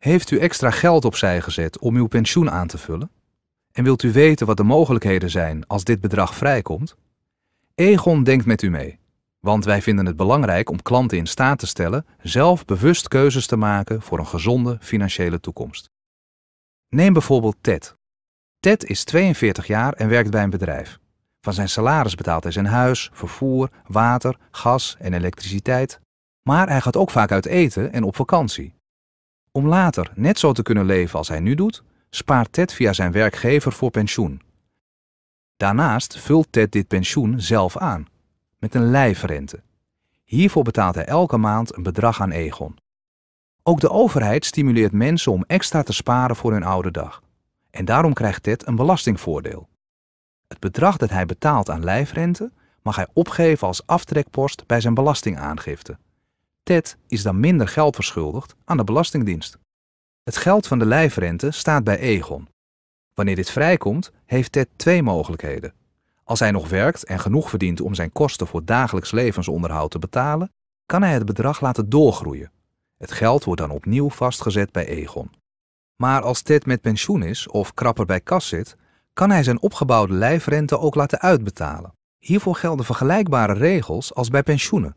Heeft u extra geld opzij gezet om uw pensioen aan te vullen? En wilt u weten wat de mogelijkheden zijn als dit bedrag vrijkomt? Egon denkt met u mee, want wij vinden het belangrijk om klanten in staat te stellen zelf bewust keuzes te maken voor een gezonde financiële toekomst. Neem bijvoorbeeld Ted. Ted is 42 jaar en werkt bij een bedrijf. Van zijn salaris betaalt hij zijn huis, vervoer, water, gas en elektriciteit. Maar hij gaat ook vaak uit eten en op vakantie. Om later net zo te kunnen leven als hij nu doet, spaart Ted via zijn werkgever voor pensioen. Daarnaast vult Ted dit pensioen zelf aan, met een lijfrente. Hiervoor betaalt hij elke maand een bedrag aan Egon. Ook de overheid stimuleert mensen om extra te sparen voor hun oude dag. En daarom krijgt Ted een belastingvoordeel. Het bedrag dat hij betaalt aan lijfrente mag hij opgeven als aftrekpost bij zijn belastingaangifte. Ted is dan minder geld verschuldigd aan de Belastingdienst. Het geld van de lijfrente staat bij Egon. Wanneer dit vrijkomt, heeft Ted twee mogelijkheden. Als hij nog werkt en genoeg verdient om zijn kosten voor dagelijks levensonderhoud te betalen, kan hij het bedrag laten doorgroeien. Het geld wordt dan opnieuw vastgezet bij Egon. Maar als Ted met pensioen is of krapper bij kas zit, kan hij zijn opgebouwde lijfrente ook laten uitbetalen. Hiervoor gelden vergelijkbare regels als bij pensioenen.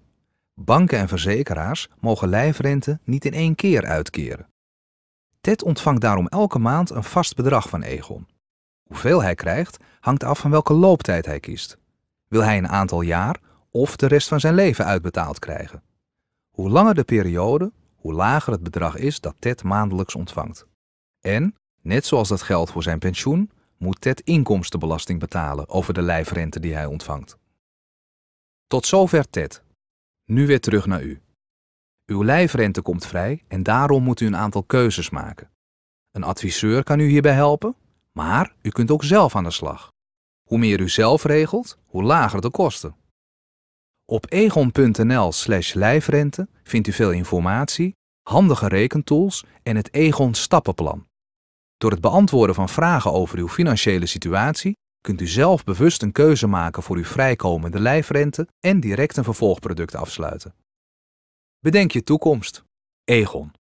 Banken en verzekeraars mogen lijfrente niet in één keer uitkeren. Ted ontvangt daarom elke maand een vast bedrag van Egon. Hoeveel hij krijgt hangt af van welke looptijd hij kiest. Wil hij een aantal jaar of de rest van zijn leven uitbetaald krijgen? Hoe langer de periode, hoe lager het bedrag is dat Ted maandelijks ontvangt. En, net zoals dat geldt voor zijn pensioen, moet Ted inkomstenbelasting betalen over de lijfrente die hij ontvangt. Tot zover Ted nu weer terug naar u. Uw lijfrente komt vrij en daarom moet u een aantal keuzes maken. Een adviseur kan u hierbij helpen, maar u kunt ook zelf aan de slag. Hoe meer u zelf regelt, hoe lager de kosten. Op egon.nl/slash lijfrente vindt u veel informatie, handige rekentools en het Egon Stappenplan. Door het beantwoorden van vragen over uw financiële situatie kunt u zelf bewust een keuze maken voor uw vrijkomende lijfrente en direct een vervolgproduct afsluiten. Bedenk je toekomst. Egon.